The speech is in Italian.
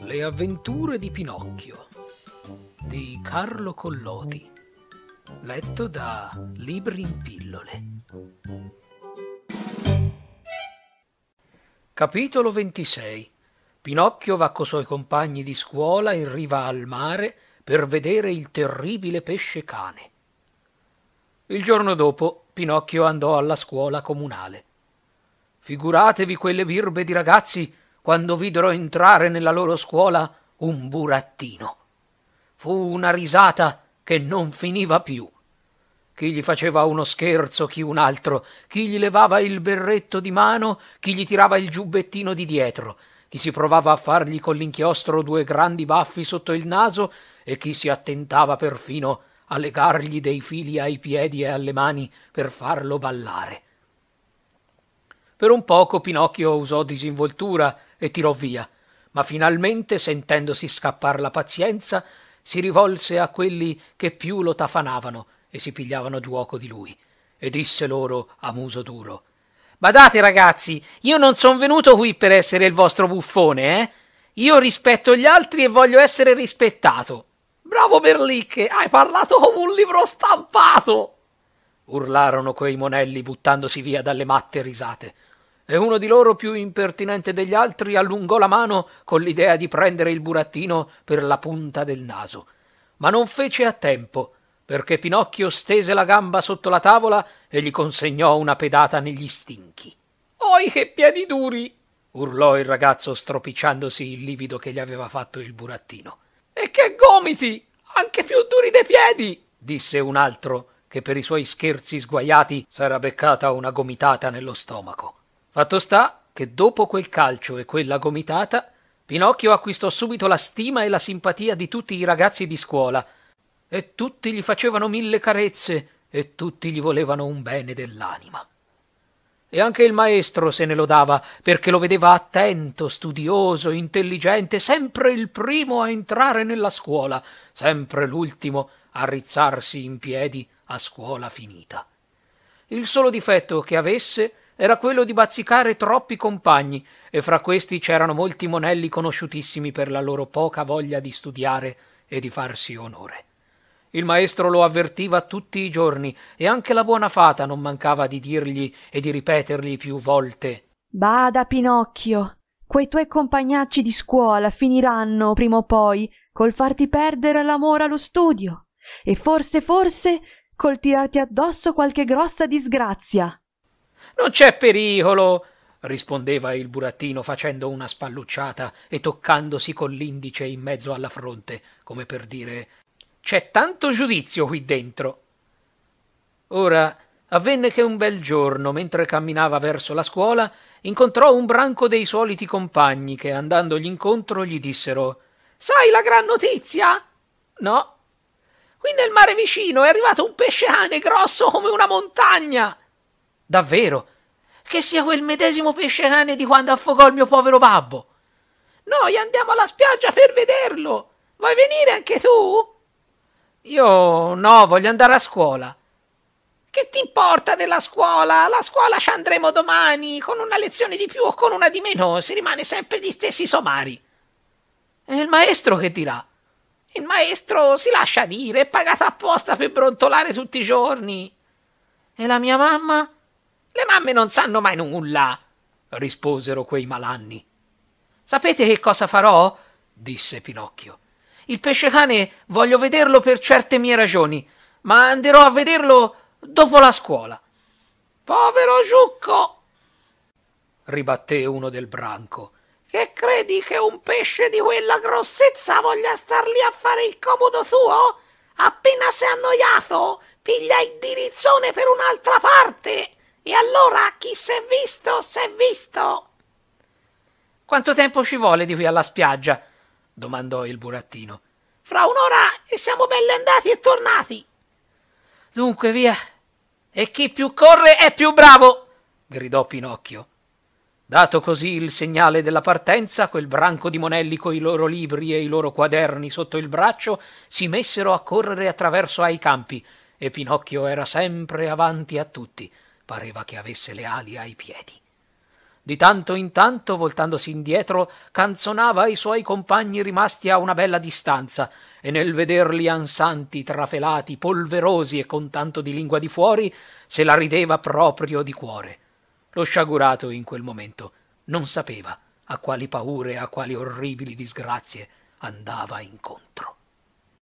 Le avventure di Pinocchio di Carlo Collodi letto da Libri in pillole Capitolo 26 Pinocchio va coi suoi compagni di scuola in riva al mare per vedere il terribile pesce cane. Il giorno dopo Pinocchio andò alla scuola comunale. Figuratevi quelle birbe di ragazzi quando videro entrare nella loro scuola un burattino. Fu una risata che non finiva più. Chi gli faceva uno scherzo, chi un altro, chi gli levava il berretto di mano, chi gli tirava il giubbettino di dietro, chi si provava a fargli con l'inchiostro due grandi baffi sotto il naso e chi si attentava perfino a legargli dei fili ai piedi e alle mani per farlo ballare. Per un poco Pinocchio usò disinvoltura e tirò via, ma finalmente, sentendosi scappar la pazienza, si rivolse a quelli che più lo tafanavano e si pigliavano giuoco di lui, e disse loro a muso duro Badate ragazzi, io non son venuto qui per essere il vostro buffone, eh? Io rispetto gli altri e voglio essere rispettato. Bravo Berlicche, hai parlato come un libro stampato! urlarono quei monelli buttandosi via dalle matte risate. E uno di loro, più impertinente degli altri, allungò la mano con l'idea di prendere il burattino per la punta del naso. Ma non fece a tempo, perché Pinocchio stese la gamba sotto la tavola e gli consegnò una pedata negli stinchi. Oi che piedi duri! urlò il ragazzo stropicciandosi il livido che gli aveva fatto il burattino. E che gomiti! Anche più duri dei piedi! disse un altro, che per i suoi scherzi sguaiati s'era beccata una gomitata nello stomaco. Fatto sta che dopo quel calcio e quella gomitata, Pinocchio acquistò subito la stima e la simpatia di tutti i ragazzi di scuola, e tutti gli facevano mille carezze, e tutti gli volevano un bene dell'anima. E anche il maestro se ne lodava, perché lo vedeva attento, studioso, intelligente, sempre il primo a entrare nella scuola, sempre l'ultimo a rizzarsi in piedi a scuola finita. Il solo difetto che avesse era quello di bazzicare troppi compagni, e fra questi c'erano molti monelli conosciutissimi per la loro poca voglia di studiare e di farsi onore. Il maestro lo avvertiva tutti i giorni e anche la buona fata non mancava di dirgli e di ripetergli più volte. Bada, Pinocchio, quei tuoi compagnacci di scuola finiranno prima o poi col farti perdere l'amore allo studio e forse, forse col tirarti addosso qualche grossa disgrazia. Non c'è pericolo, rispondeva il burattino facendo una spallucciata e toccandosi con l'indice in mezzo alla fronte, come per dire c'è tanto giudizio qui dentro. Ora, avvenne che un bel giorno, mentre camminava verso la scuola, incontrò un branco dei soliti compagni che, andandogli incontro, gli dissero Sai la gran notizia? No. Qui nel mare vicino è arrivato un pesce cane grosso come una montagna. Davvero? Che sia quel medesimo pesce cane di quando affogò il mio povero babbo. Noi andiamo alla spiaggia per vederlo. Vuoi venire anche tu? Io no, voglio andare a scuola. Che ti importa della scuola? La scuola ci andremo domani, con una lezione di più o con una di meno, si rimane sempre gli stessi somari. E il maestro che dirà? Il maestro si lascia dire, è pagato apposta per brontolare tutti i giorni. E la mia mamma? Le mamme non sanno mai nulla, risposero quei malanni. Sapete che cosa farò? disse Pinocchio. Il pesce cane voglio vederlo per certe mie ragioni, ma anderò a vederlo dopo la scuola. Povero giucco! ribatté uno del branco. Che credi che un pesce di quella grossezza voglia star lì a fare il comodo suo? Appena s'è annoiato, piglia il dirizzone per un'altra parte. E allora chi s'è visto, s'è visto. Quanto tempo ci vuole di qui alla spiaggia? domandò il burattino. Fra un'ora e siamo belle andati e tornati. Dunque via. E chi più corre è più bravo, gridò Pinocchio. Dato così il segnale della partenza, quel branco di monelli coi loro libri e i loro quaderni sotto il braccio si messero a correre attraverso ai campi e Pinocchio era sempre avanti a tutti, pareva che avesse le ali ai piedi. Di tanto in tanto, voltandosi indietro, canzonava i suoi compagni rimasti a una bella distanza, e nel vederli ansanti, trafelati, polverosi e con tanto di lingua di fuori, se la rideva proprio di cuore. Lo sciagurato in quel momento non sapeva a quali paure, a quali orribili disgrazie andava incontro.